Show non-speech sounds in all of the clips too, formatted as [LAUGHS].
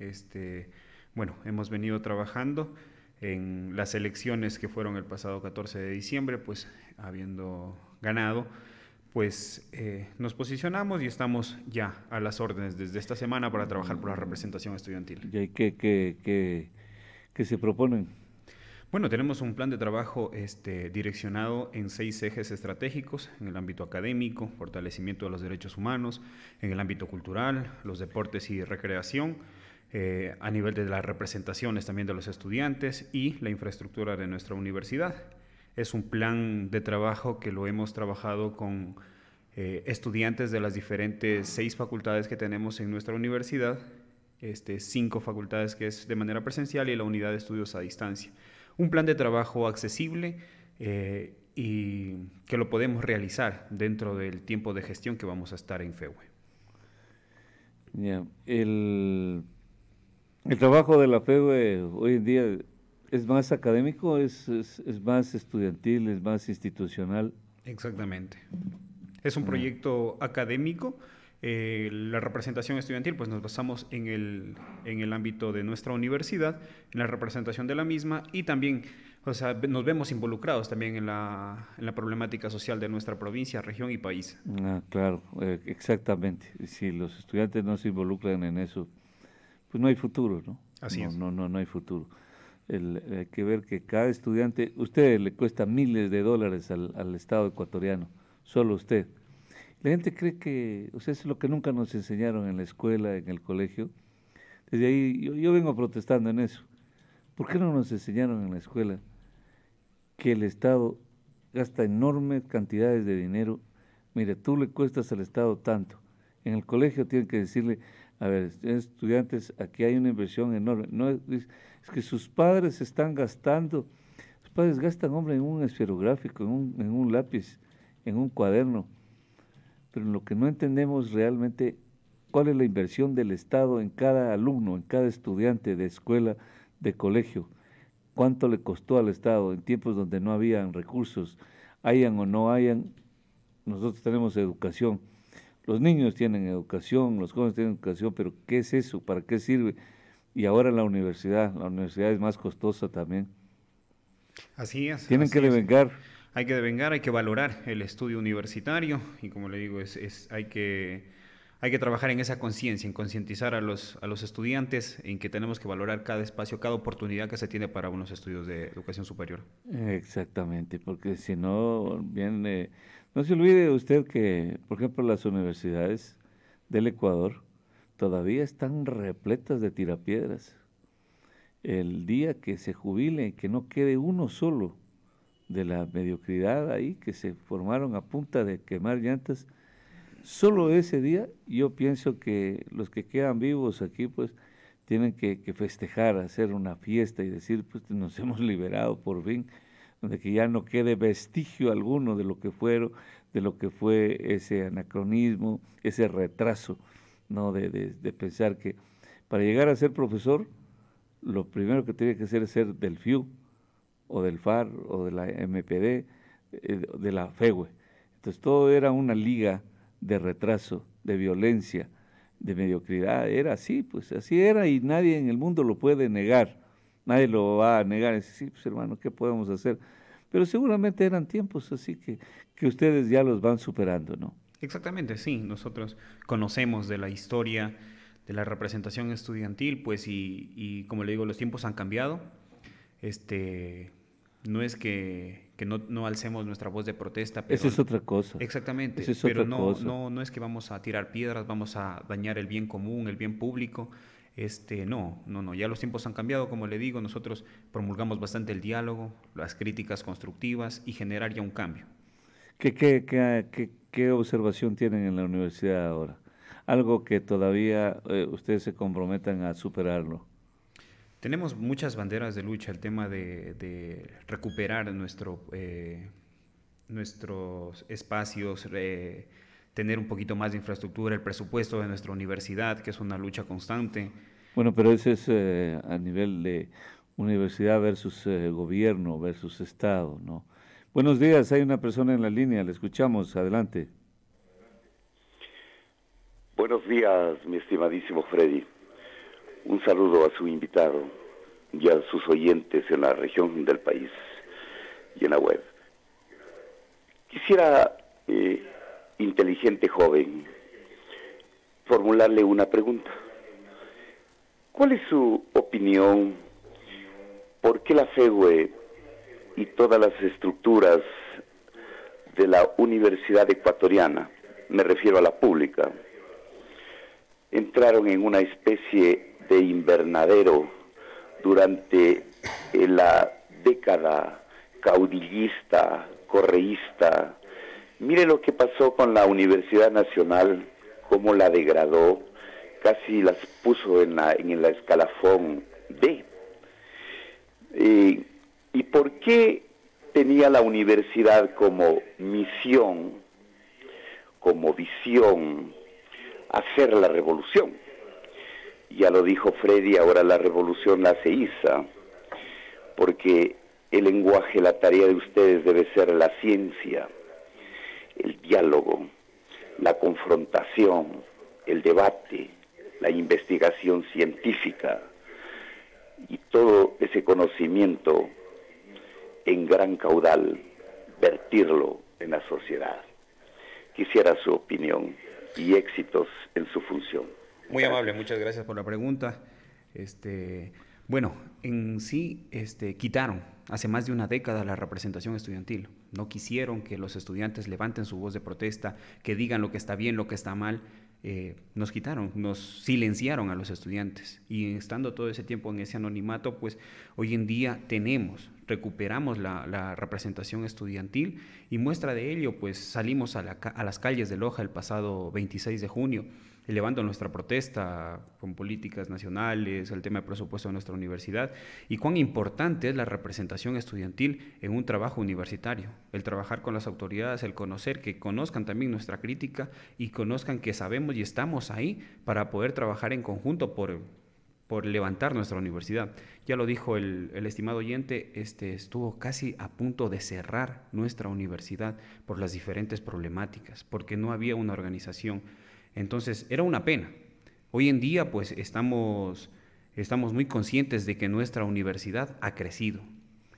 Este, bueno, hemos venido trabajando en las elecciones que fueron el pasado 14 de diciembre, pues habiendo ganado, pues eh, nos posicionamos y estamos ya a las órdenes desde esta semana para trabajar por la mm. representación estudiantil. ¿Y qué, se proponen? Bueno, tenemos un plan de trabajo este, direccionado en seis ejes estratégicos, en el ámbito académico, fortalecimiento de los derechos humanos, en el ámbito cultural, los deportes y recreación, eh, a nivel de las representaciones también de los estudiantes y la infraestructura de nuestra universidad. Es un plan de trabajo que lo hemos trabajado con eh, estudiantes de las diferentes seis facultades que tenemos en nuestra universidad, este, cinco facultades que es de manera presencial y la unidad de estudios a distancia. Un plan de trabajo accesible eh, y que lo podemos realizar dentro del tiempo de gestión que vamos a estar en FEUE. El el trabajo de la FEUE hoy en día es más académico, es, más estudiantil, es más institucional. Exactamente. Es un mm. proyecto académico. Eh, la representación estudiantil, pues nos basamos en el, ámbito de nuestra universidad, en la representación de la misma y también nos vemos involucrados también en la, problemática social de nuestra provincia, región y país. Ah, claro, eh, exactamente. Si los estudiantes no se involucran en eso, pues no hay futuro, ¿no? Así no, es. No, no, no hay futuro. hay que ver que cada estudiante, usted le cuesta miles de dólares al, Estado ecuatoriano, solo usted. La gente cree que, o sea, es lo que nunca nos enseñaron en la escuela, en el colegio. Desde ahí yo, yo vengo protestando en eso. ¿Por qué no nos enseñaron en la escuela que el Estado gasta enormes cantidades de dinero? Mire, tú le cuestas al Estado tanto. En el colegio tienen que decirle, a ver, estudiantes, aquí hay una inversión enorme. No es, que sus padres están gastando, sus padres gastan, hombre, en un esferográfico, en un, lápiz, en un cuaderno. Pero lo que no entendemos realmente cuál es la inversión del Estado en cada alumno, en cada estudiante de escuela, de colegio. ¿Cuánto le costó al Estado en tiempos donde no habían recursos? Hayan o no hayan, nosotros tenemos educación los niños tienen educación, los jóvenes tienen educación, pero ¿qué es eso? ¿Para qué sirve? Y ahora la universidad, la universidad es más costosa también. Así es. Tienen que devengar. Hay que devengar, hay que valorar el estudio universitario y como le digo, es, hay que hay que trabajar en esa conciencia, en concientizar a los, a los estudiantes en que tenemos que valorar cada espacio, cada oportunidad que se tiene para unos estudios de educación superior. Exactamente, porque si no, viene… No se olvide usted que, por ejemplo, las universidades del Ecuador todavía están repletas de tirapiedras. El día que se jubile, que no quede uno solo de la mediocridad ahí, que se formaron a punta de quemar llantas, solo ese día yo pienso que los que quedan vivos aquí, pues, tienen que, que festejar, hacer una fiesta y decir, pues, nos hemos liberado por fin donde que ya no quede vestigio alguno de lo que fueron, de lo que fue ese anacronismo, ese retraso, ¿no? De, de pensar que para llegar a ser profesor, lo primero que tenía que hacer es ser del FIU, o del FAR, o de la MPD, eh, de la FEWE. E. Entonces todo era una liga de retraso, de violencia, de mediocridad. Era así, pues así era y nadie en el mundo lo puede negar. Nadie lo va a negar. dice, sí, pues hermano, ¿qué podemos hacer? Pero seguramente eran tiempos así que, que ustedes ya los van superando, ¿no? Exactamente, sí. Nosotros conocemos de la historia de la representación estudiantil, pues, y, y como le digo, los tiempos han cambiado. Este, no es que, que no, no, alcemos nuestra voz de protesta. Pero, Eso es otra cosa. Exactamente. Eso es pero otra no, cosa. no, no es que vamos a tirar piedras, vamos a dañar el bien común, el bien público. Este, no, no, no, ya los tiempos han cambiado, como le digo, nosotros promulgamos bastante el diálogo, las críticas constructivas y generar ya un cambio. ¿Qué, observación tienen en la universidad ahora? Algo que todavía eh, ustedes se comprometan a superarlo. Tenemos muchas banderas de lucha, el tema de, recuperar nuestro, eh, nuestros espacios. Eh, tener un poquito más de infraestructura, el presupuesto de nuestra universidad, que es una lucha constante, bueno, pero ese es eh, a nivel de universidad versus eh, gobierno versus Estado, ¿no? Buenos días, hay una persona en la línea, la escuchamos, adelante. Buenos días, mi estimadísimo Freddy. Un saludo a su invitado y a sus oyentes en la región del país y en la web. Quisiera, eh, inteligente joven, formularle una pregunta. ¿Cuál es su opinión? ¿Por qué la FEGUE y todas las estructuras de la Universidad Ecuatoriana, me refiero a la pública, entraron en una especie de invernadero durante eh, la década caudillista, correísta. Mire lo que pasó con la Universidad Nacional, cómo la degradó, casi las puso en, la, en el escalafón D. Eh, ¿Y por qué tenía la universidad como misión, como visión, hacer la revolución? Ya lo dijo Freddy, ahora la revolución la seiza... porque el lenguaje, la tarea de ustedes debe ser la ciencia, el diálogo, la confrontación, el debate, la investigación científica y todo ese conocimiento en gran caudal, vertirlo en la sociedad. Quisiera su opinión y éxitos en su función. Muy amable, muchas gracias por la pregunta. Este, bueno, en sí este, quitaron hace más de una década la representación estudiantil. No quisieron que los estudiantes levanten su voz de protesta, que digan lo que está bien, lo que está mal eh, nos quitaron, nos silenciaron a los estudiantes. Y estando todo ese tiempo en ese anonimato, pues hoy en día tenemos recuperamos la, representación estudiantil y muestra de ello, pues salimos a, a, las calles de Loja el pasado 26 de junio, elevando nuestra protesta con políticas nacionales, el tema de presupuesto de nuestra universidad y cuán importante es la representación estudiantil en un trabajo universitario, el trabajar con las autoridades, el conocer, que conozcan también nuestra crítica y conozcan que sabemos y estamos ahí para poder trabajar en conjunto por por levantar nuestra universidad. Ya lo dijo el, estimado oyente, este, estuvo casi a punto de cerrar nuestra universidad por las diferentes problemáticas, porque no había una organización. Entonces, era una pena. Hoy en día, pues, estamos, estamos muy conscientes de que nuestra universidad ha crecido.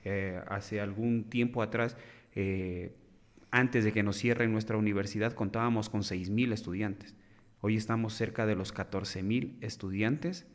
Eh, hace algún tiempo atrás, eh, antes de que nos cierre nuestra universidad, contábamos con 6.000 estudiantes. Hoy estamos cerca de los 14.000 estudiantes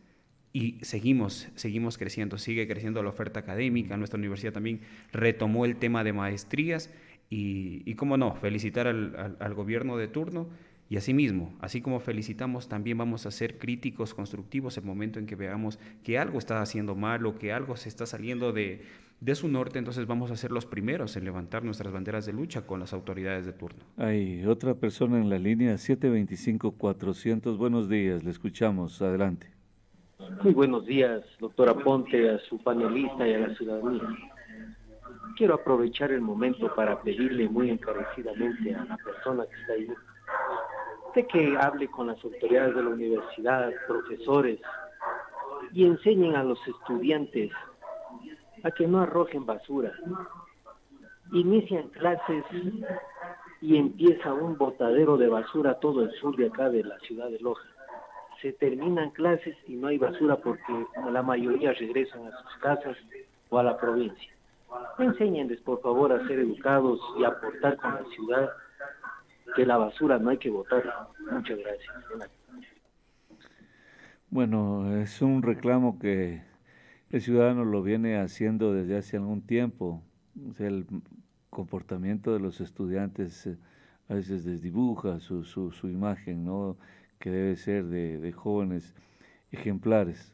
y seguimos, seguimos creciendo, sigue creciendo la oferta académica. Nuestra universidad también retomó el tema de maestrías y, y cómo no, felicitar al, gobierno de turno. Y asimismo, así como felicitamos, también vamos a ser críticos constructivos el momento en que veamos que algo está haciendo mal o que algo se está saliendo de, de su norte, entonces vamos a ser los primeros en levantar nuestras banderas de lucha con las autoridades de turno. Hay otra persona en la línea 725-400. Buenos días, le escuchamos. Adelante. Muy buenos días, doctora Ponte, a su panelista y a la ciudadanía. Quiero aprovechar el momento para pedirle muy encarecidamente a la persona que está ahí de que hable con las autoridades de la universidad, profesores, y enseñen a los estudiantes a que no arrojen basura. Inician clases y empieza un botadero de basura todo el sur de acá de la ciudad de Loja se terminan clases y no hay basura porque la mayoría regresan a sus casas o a la provincia. Enséñenles, por favor, a ser educados y aportar con la ciudad, que la basura no hay que votar. Muchas gracias. Bueno, es un reclamo que el ciudadano lo viene haciendo desde hace algún tiempo. el comportamiento de los estudiantes eh, a veces desdibuja su, su imagen, ¿no? que debe ser de, jóvenes ejemplares.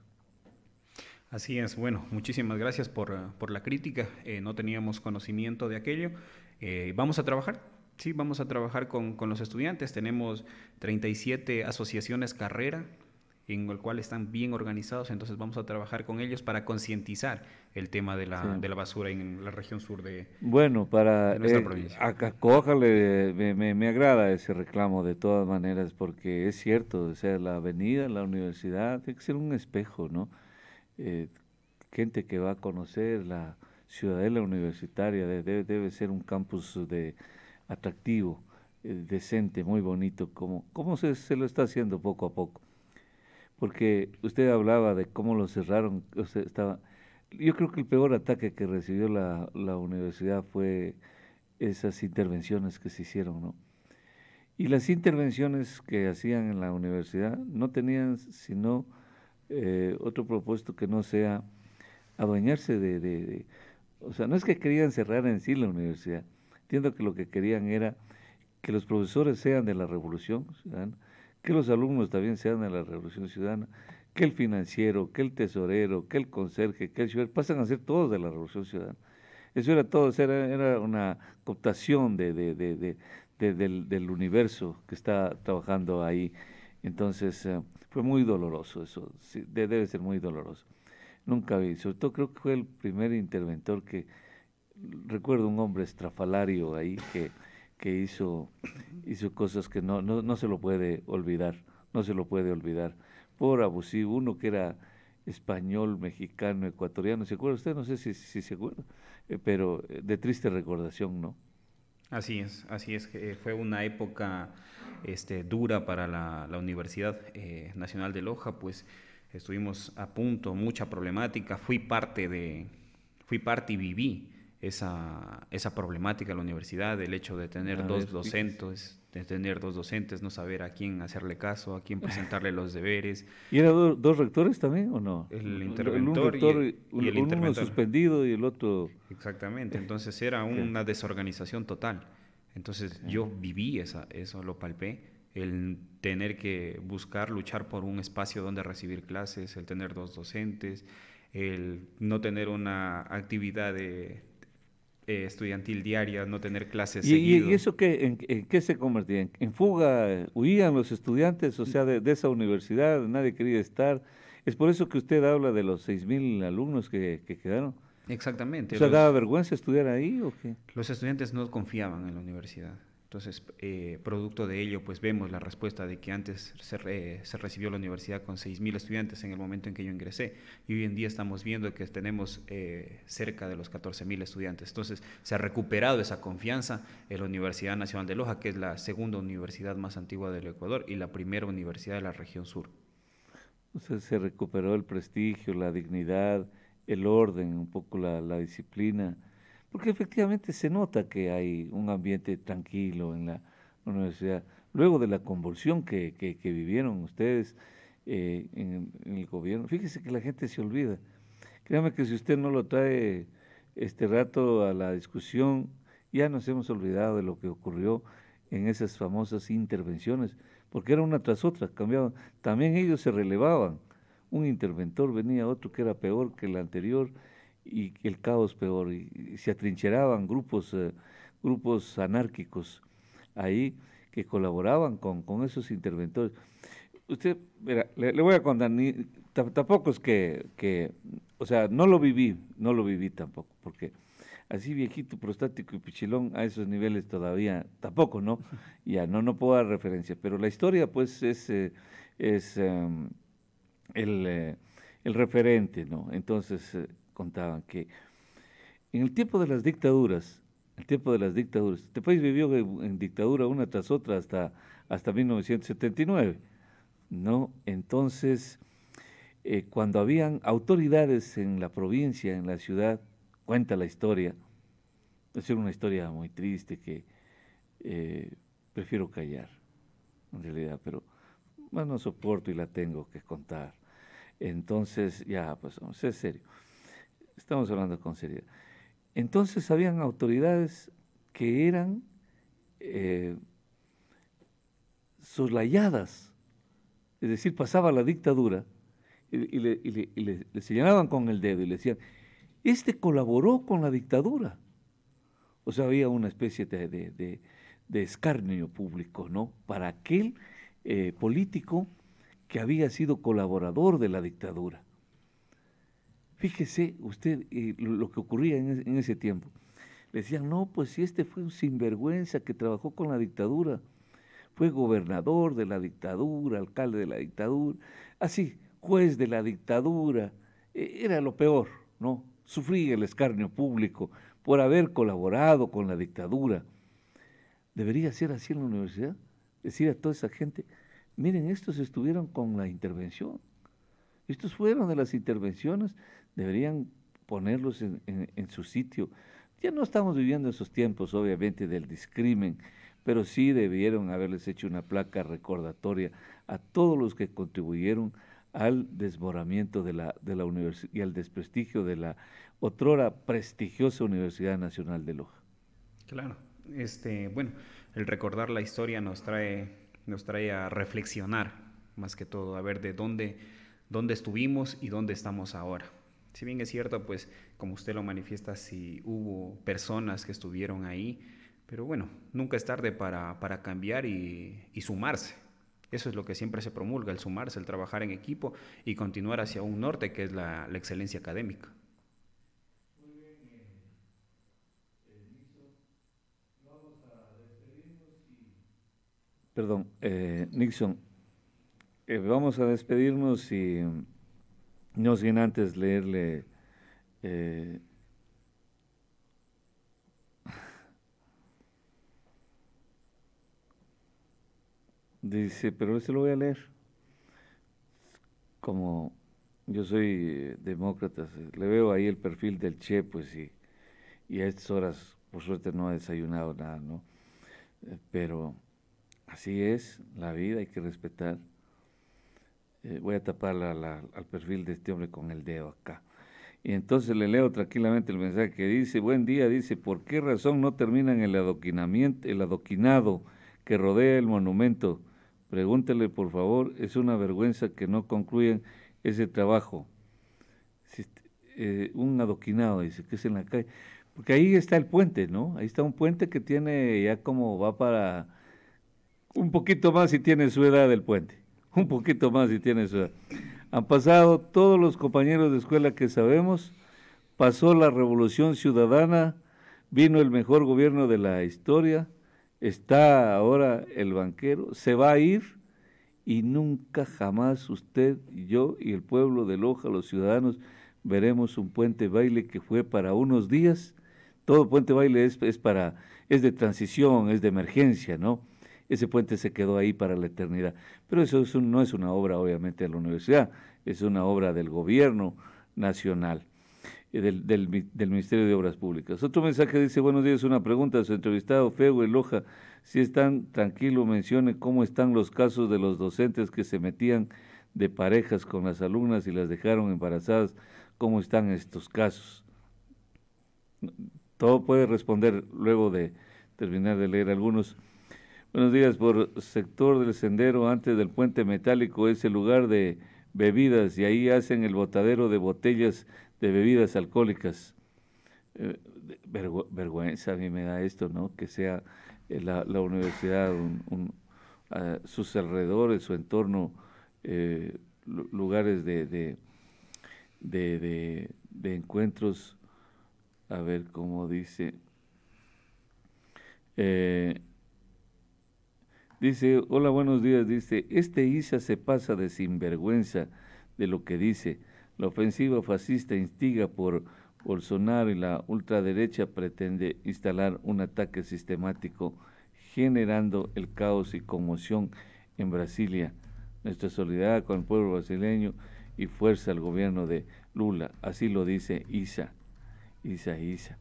Así es, bueno, muchísimas gracias por, eh, la crítica, eh, no teníamos conocimiento de aquello. Eh, vamos a trabajar, sí, vamos a trabajar con, con los estudiantes, tenemos 37 asociaciones carrera en el cual están bien organizados, entonces vamos a trabajar con ellos para concientizar el tema de la, basura en la región sur de Bueno, eh, provincia. Bueno, eh, me, agrada ese reclamo de todas maneras, porque es cierto, o sea, la avenida, la universidad, tiene que ser un espejo, ¿no? Eh, gente que va a conocer la ciudadela universitaria debe, debe ser un campus de atractivo, eh, decente, muy bonito, como, como se, se lo está haciendo poco a poco porque usted hablaba de cómo lo cerraron. estaba, yo creo que el peor ataque que recibió la, universidad fue esas intervenciones que se hicieron, ¿no? Y las intervenciones que hacían en la universidad no tenían sino eh, otro propósito que no sea adueñarse de, O sea, no es que querían cerrar en sí la universidad. Entiendo que lo que querían era que los profesores sean de la revolución que los alumnos también sean de la Revolución Ciudadana, que el financiero, que el tesorero, que el conserje, que el ciudadano, pasan a ser todos de la Revolución Ciudadana. Eso era todo, era, una cooptación de, del, universo que está trabajando ahí. Entonces eh, fue muy doloroso eso, debe ser muy doloroso. Nunca vi, sobre todo creo que fue el primer interventor que, recuerdo un hombre estrafalario ahí que que hizo, hizo cosas que no, no, se lo puede olvidar, no se lo puede olvidar. Por abusivo, uno que era español, mexicano, ecuatoriano, ¿se acuerda usted? No sé si, si se acuerda, eh, pero eh, de triste recordación, ¿no? Así es, así es. Eh, fue una época este, dura para la, Universidad Nacional de Loja, pues estuvimos a punto, mucha problemática. Fui parte de, fui parte y viví esa, esa problemática de la universidad, el hecho de tener dos docentes, de tener dos docentes, no saber a quién hacerle caso, a quién presentarle los deberes. ¿Y eran dos rectores también o no? El interventor, y, el, interventor. uno suspendido y el otro... Exactamente, entonces [LAUGHS] era una desorganización total. Entonces yo viví esa, eso, lo palpé, el tener que buscar, luchar por un espacio donde recibir clases, el tener dos docentes, el no tener una actividad de eh, estudiantil diaria, no tener clases. ¿Y, eso qué, en, qué se convertía? ¿En, fuga? ¿Huían los estudiantes, o sea, de, esa universidad? Nadie quería estar. Es por eso que usted habla de los 6.000 alumnos que, quedaron. Exactamente. ¿O sea, daba vergüenza estudiar ahí o qué? Los estudiantes no confiaban en la universidad. Entonces, eh, producto de ello, pues vemos la respuesta de que antes se, recibió la universidad con 6.000 estudiantes en el momento en que yo ingresé y hoy en día estamos viendo que tenemos eh, cerca de los 14.000 estudiantes. Entonces, se ha recuperado esa confianza en la Universidad Nacional de Loja, que es la segunda universidad más antigua del Ecuador y la primera universidad de la región sur. Entonces, se recuperó el prestigio, la dignidad, el orden, un poco la disciplina porque efectivamente se nota que hay un ambiente tranquilo en la universidad. Luego de la convulsión que, que, vivieron ustedes eh, en, el gobierno, fíjese que la gente se olvida. Créame que si usted no lo trae este rato a la discusión, ya nos hemos olvidado de lo que ocurrió en esas famosas intervenciones, porque era una tras otra, cambiaban. También ellos se relevaban. Un interventor venía otro que era peor que el anterior y el caos peor. Y, se atrincheraban grupos, eh, grupos anárquicos ahí que colaboraban con, con esos interventores. Usted, mira, le, voy a contar, ni, tampoco es que, que, o sea, no lo viví, no lo viví tampoco, porque así viejito, prostático y pichilón a esos niveles todavía tampoco, ¿no? [LAUGHS] Ya, no, no puedo dar referencia, pero la historia pues es, eh, es em, el, eh, el, referente, ¿no? Entonces, contaban que en el tiempo de las dictaduras, el tiempo de las dictaduras, este país vivió en, dictadura una tras otra hasta, hasta 1979, ¿no? Entonces, eh, cuando habían autoridades en la provincia, en la ciudad, cuenta la historia, es una historia muy triste que eh, prefiero callar, en realidad, pero más no soporto y la tengo que contar. Entonces, ya, pues vamos a serio. Estamos hablando con seriedad. Entonces habían autoridades que eran eh, soslayadas, es decir, pasaba la dictadura y, le, señalaban con el dedo y le decían, este colaboró con la dictadura. O sea, había una especie de, escarnio público, ¿no? Para aquel eh, político que había sido colaborador de la dictadura. Fíjese usted eh, lo que ocurría en, ese tiempo. Le decían, no, pues si este fue un sinvergüenza que trabajó con la dictadura, fue gobernador de la dictadura, alcalde de la dictadura, así, juez de la dictadura, e, era lo peor, ¿no? Sufría el escarnio público por haber colaborado con la dictadura. ¿Debería ser así en la universidad? Decir a toda esa gente, miren, estos estuvieron con la intervención, estos fueron de las intervenciones deberían ponerlos en, su sitio. Ya no estamos viviendo esos tiempos, obviamente, del discrimen, pero sí debieron haberles hecho una placa recordatoria a todos los que contribuyeron al desmoramiento de la, universidad y al desprestigio de la otrora prestigiosa Universidad Nacional de Loja. Claro, este, bueno, el recordar la historia nos trae, nos trae a reflexionar más que todo, a ver de dónde, dónde estuvimos y dónde estamos ahora. Si bien es cierto, pues como usted lo manifiesta, si hubo personas que estuvieron ahí, pero bueno, nunca es tarde para, cambiar y, sumarse. Eso es lo que siempre se promulga, el sumarse, el trabajar en equipo y continuar hacia un norte que es la, excelencia académica. Perdón, bien, eh, Nixon, Nixon, eh, vamos a despedirnos y no sin antes leerle eh, Dice, pero ese lo voy a leer. Como yo soy eh, demócrata, le veo ahí el perfil del Che, pues, y, y a estas horas, por suerte, no ha desayunado nada, ¿no? Eh, pero así es la vida, hay que respetar. Eh, voy a tapar al perfil de este hombre con el dedo acá. Y entonces le leo tranquilamente el mensaje que dice, buen día, dice, ¿por qué razón no terminan el adoquinamiento, el adoquinado que rodea el monumento? Pregúntele, por favor, es una vergüenza que no concluyan ese trabajo. Eh, un adoquinado, dice, que es en la calle. Porque ahí está el puente, ¿no? Ahí está un puente que tiene ya como va para un poquito más y tiene su edad el puente un poquito más si tiene su Han pasado todos los compañeros de escuela que sabemos, pasó la revolución ciudadana, vino el mejor gobierno de la historia, está ahora el banquero, se va a ir y nunca jamás usted, yo y el pueblo de Loja, los ciudadanos, veremos un puente baile que fue para unos días. Todo puente baile es, es para, es de transición, es de emergencia, ¿no? ese puente se quedó ahí para la eternidad. Pero eso no es una obra, obviamente, de la universidad, es una obra del gobierno nacional. Eh, del, Ministerio de Obras Públicas. Otro mensaje dice, buenos días, una pregunta su entrevistado Feo Eloja, si están tranquilo, mencione cómo están los casos de los docentes que se metían de parejas con las alumnas y las dejaron embarazadas, cómo están estos casos. Todo puede responder luego de terminar de leer algunos. Buenos días, por sector del sendero antes del puente metálico es el lugar de bebidas y ahí hacen el botadero de botellas de bebidas alcohólicas. Eh, vergüenza a mí me da esto, ¿no? Que sea eh, la, universidad, sus alrededores, su entorno, eh, lugares de de, de, encuentros, a ver cómo dice. Eh, Dice, hola, buenos días. Dice, este ISA se pasa de sinvergüenza de lo que dice. La ofensiva fascista instiga por Bolsonaro y la ultraderecha pretende instalar un ataque sistemático generando el caos y conmoción en Brasilia. Nuestra solidaridad con el pueblo brasileño y fuerza al gobierno de Lula. Así lo dice Isa. Isa, Isa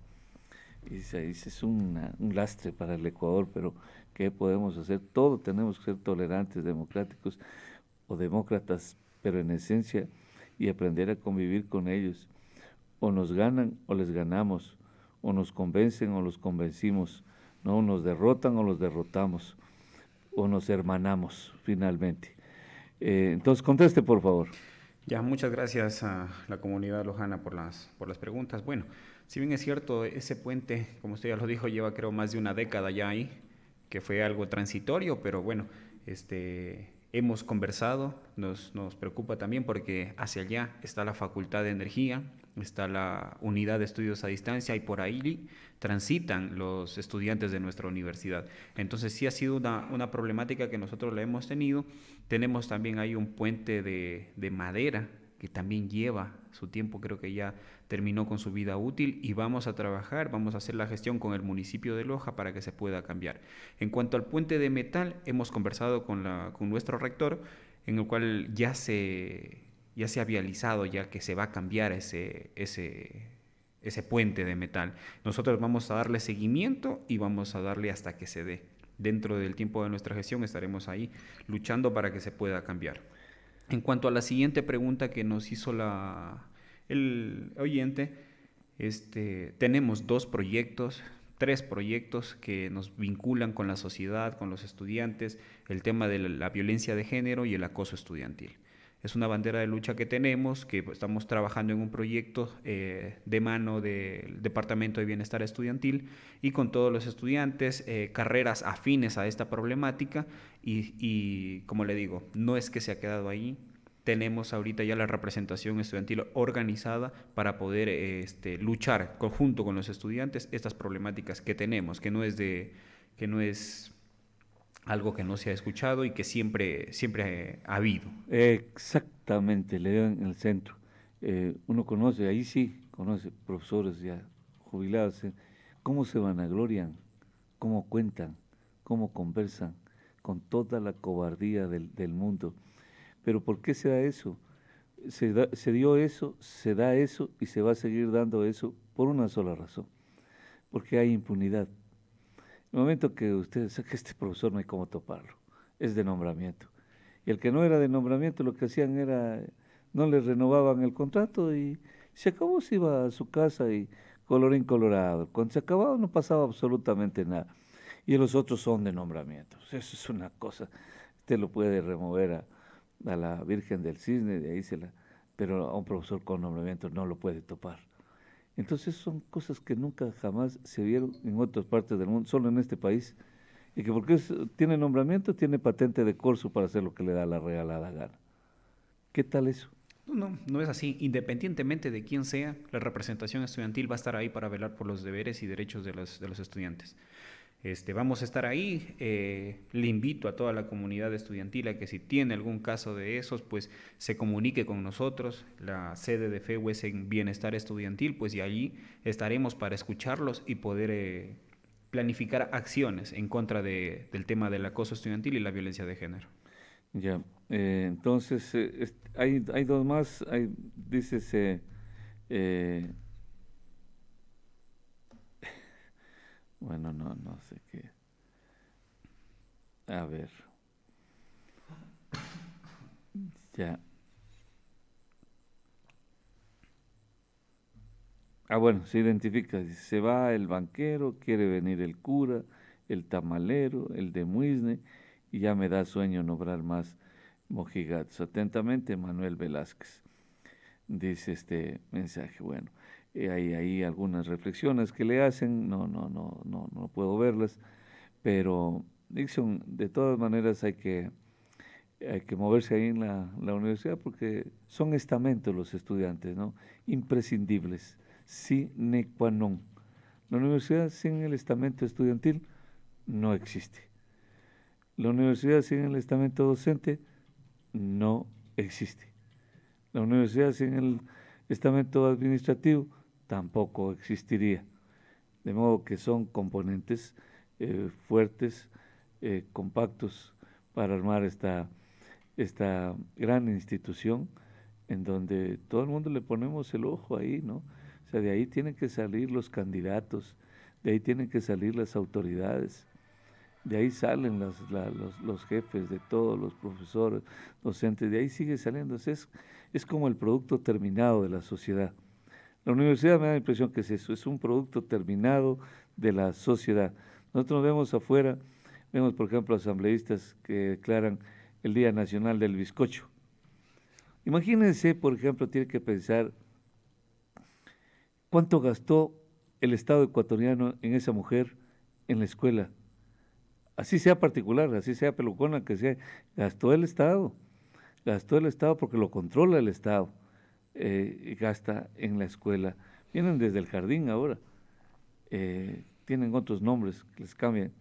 y dice es un lastre para el Ecuador, pero ¿qué podemos hacer? Todo tenemos que ser tolerantes, democráticos o demócratas, pero en esencia y aprender a convivir con ellos. O nos ganan o les ganamos, o nos convencen o los convencimos, no nos derrotan o los derrotamos, o nos hermanamos finalmente. Eh, entonces conteste por favor. Ya, muchas gracias a la comunidad lojana por las, por las preguntas. Bueno, si bien es cierto, ese puente, como usted ya lo dijo, lleva creo más de una década ya ahí, que fue algo transitorio, pero bueno, este, hemos conversado, nos, preocupa también porque hacia allá está la Facultad de Energía, está la Unidad de Estudios a Distancia y por ahí transitan los estudiantes de nuestra universidad. Entonces sí ha sido una, problemática que nosotros la hemos tenido. Tenemos también ahí un puente de madera que también lleva su tiempo, creo que ya terminó con su vida útil y vamos a trabajar, vamos a hacer la gestión con el municipio de Loja para que se pueda cambiar. En cuanto al puente de metal, hemos conversado con, nuestro rector, en el cual ya se, ya se ha vializado, ya que se va a cambiar ese, ese, ese puente de metal. Nosotros vamos a darle seguimiento y vamos a darle hasta que se dé. Dentro del tiempo de nuestra gestión estaremos ahí luchando para que se pueda cambiar. En cuanto a la siguiente pregunta que nos hizo la, el oyente, este, tenemos dos proyectos, tres proyectos que nos vinculan con la sociedad, con los estudiantes, el tema de la violencia de género y el acoso estudiantil es una bandera de lucha que tenemos, que estamos trabajando en un proyecto eh, de mano del Departamento de Bienestar Estudiantil y con todos los estudiantes, eh, carreras afines a esta problemática y, como le digo, no es que se ha quedado ahí. Tenemos ahorita ya la representación estudiantil organizada para poder eh, este, luchar conjunto con los estudiantes estas problemáticas que tenemos, que no es de, que no es algo que no se ha escuchado y que siempre, siempre ha habido. Exactamente, le dan el centro. Eh, uno conoce, ahí sí, conoce profesores ya jubilados, eh, cómo se vanaglorian, cómo cuentan, cómo conversan con toda la cobardía del, del mundo. Pero ¿por qué se da eso? Se, da, se dio eso, se da eso y se va a seguir dando eso por una sola razón, porque hay impunidad el momento que usted que este profesor no hay cómo toparlo, es de nombramiento. Y el que no era de nombramiento lo que hacían era, no le renovaban el contrato y se acabó, se iba a su casa y colorín colorado. Cuando se acababa no pasaba absolutamente nada. Y los otros son de nombramiento. Eso es una cosa. Usted lo puede remover a, a la Virgen del Cisne, de ahí se la, pero a un profesor con nombramiento no lo puede topar. Entonces son cosas que nunca jamás se vieron en otras partes del mundo, solo en este país, y que porque tiene nombramiento, tiene patente de corso para hacer lo que le da la regalada gana. ¿Qué tal eso? No, no, no es así. Independientemente de quién sea, la representación estudiantil va a estar ahí para velar por los deberes y derechos de los estudiantes. Este, vamos a estar ahí. Eh, le invito a toda la comunidad estudiantil a que si tiene algún caso de esos, pues se comunique con nosotros. La sede de FEU es en Bienestar Estudiantil, pues y allí estaremos para escucharlos y poder eh, planificar acciones en contra del tema del acoso estudiantil y la violencia de género. Ya, eh, entonces hay, hay, dos más. Hay, dices Bueno, no, no sé qué. A ver. Ya. Ah, bueno, se identifica. Se va el banquero, quiere venir el cura, el tamalero, el de Muisne, y ya me da sueño nombrar más mojigatos. Atentamente, Manuel Velázquez. Dice este mensaje. Bueno, eh, hay algunas reflexiones que le hacen, no, no, no, no, puedo verlas, pero Dixon, de todas maneras hay que, hay que moverse ahí en la, universidad porque son estamentos los estudiantes, Imprescindibles, sine qua non. La universidad sin el estamento estudiantil no existe. La universidad sin el estamento docente no existe. La universidad sin el estamento administrativo tampoco existiría. De modo que son componentes eh, fuertes, eh, compactos para armar esta, esta gran institución en donde todo el mundo le ponemos el ojo ahí, ¿no? O sea, de ahí tienen que salir los candidatos, de ahí tienen que salir las autoridades, de ahí salen los, jefes de todos, los profesores, docentes, de ahí sigue saliendo. es como el producto terminado de la sociedad. La universidad me da la impresión que es eso, es un producto terminado de la sociedad. Nosotros vemos afuera, vemos por ejemplo asambleístas que declaran el Día Nacional del Bizcocho. Imagínense, por ejemplo, tiene que pensar cuánto gastó el Estado ecuatoriano en esa mujer en la escuela. Así sea particular, así sea pelucona, que sea, gastó el Estado, gastó el Estado porque lo controla el Estado eh, gasta en la escuela. Vienen desde el jardín ahora, eh, tienen otros nombres les cambian,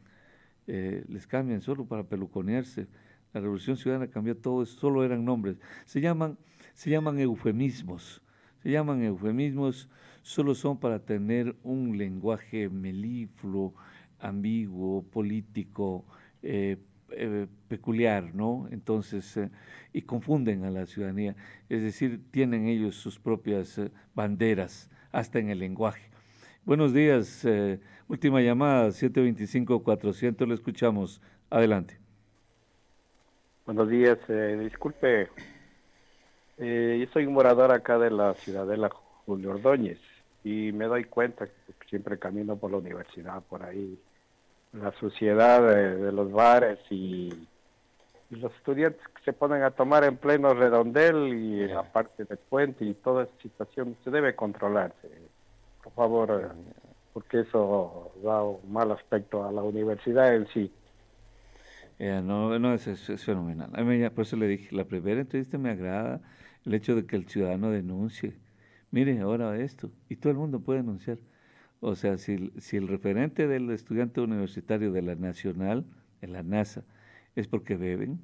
eh, les cambian solo para peluconearse. La Revolución Ciudadana cambió todo, solo eran nombres. Se llaman, se llaman eufemismos, se llaman eufemismos, solo son para tener un lenguaje melifluo, ambiguo, político, eh, eh, peculiar, ¿no? Entonces, eh, y confunden a la ciudadanía, es decir, tienen ellos sus propias eh, banderas, hasta en el lenguaje. Buenos días, última llamada, 725-400, lo escuchamos, adelante. Buenos días, disculpe, yo soy un morador acá de la ciudadela Julio Ordóñez y me doy cuenta que siempre camino por la universidad, por ahí, la suciedad de, los bares y, los estudiantes que se ponen a tomar en pleno redondel y aparte del puente y toda esa situación se debe controlarse, por favor, eh, porque eso da un mal aspecto a la universidad en sí. Eh, no, no es, fenomenal. A por eso le dije, la primera entrevista me agrada el hecho de que el ciudadano denuncie. Mire, ahora esto, y todo el mundo puede denunciar. O sea, si, el referente del estudiante universitario de la nacional, de la NASA, es porque beben,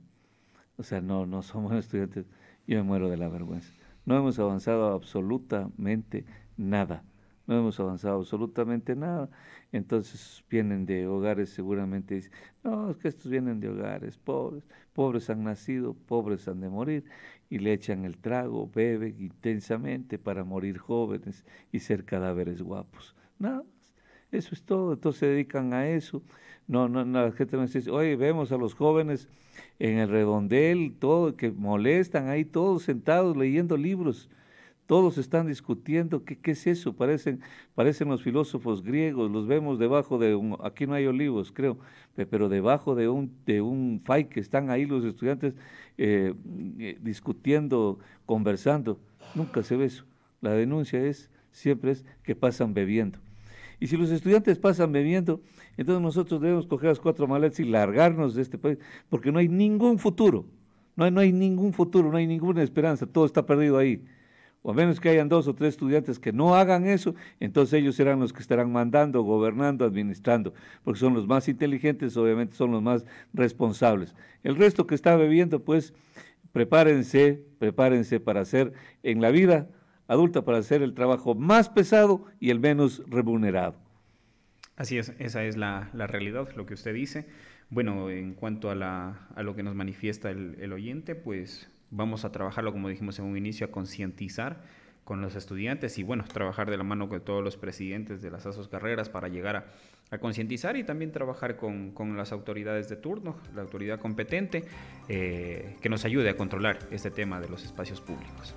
o sea, no, no somos estudiantes, yo me muero de la vergüenza. No hemos avanzado absolutamente nada, no hemos avanzado absolutamente nada. Entonces vienen de hogares seguramente, dicen, no, es que estos vienen de hogares pobres, pobres han nacido, pobres han de morir, y le echan el trago, beben intensamente para morir jóvenes y ser cadáveres guapos nada Eso es todo, entonces se dedican a eso. No, no, la gente me dice, oye, vemos a los jóvenes en el redondel, todo, que molestan ahí todos sentados leyendo libros. Todos están discutiendo, ¿qué, qué es eso? Parecen, parecen los filósofos griegos, los vemos debajo de un, aquí no hay olivos, creo, pero debajo de un, de un fai que están ahí los estudiantes eh, eh, discutiendo, conversando. Nunca se ve eso. La denuncia es, siempre es que pasan bebiendo. Y si los estudiantes pasan bebiendo, entonces nosotros debemos coger las cuatro maletas y largarnos de este país, porque no hay ningún futuro, no hay, ningún futuro, no hay ninguna esperanza, todo está perdido ahí. O a menos que hayan dos o tres estudiantes que no hagan eso, entonces ellos serán los que estarán mandando, gobernando, administrando, porque son los más inteligentes, obviamente son los más responsables. El resto que está bebiendo, pues prepárense, prepárense para hacer en la vida adulta para hacer el trabajo más pesado y el menos remunerado. Así es, esa es la, realidad, lo que usted dice. Bueno, en cuanto a, lo que nos manifiesta el, oyente, pues vamos a trabajarlo, como dijimos en un inicio, a concientizar con los estudiantes y bueno, trabajar de la mano con todos los presidentes de las ASOS Carreras para llegar a, concientizar y también trabajar con, las autoridades de turno, la autoridad competente, eh, que nos ayude a controlar este tema de los espacios públicos.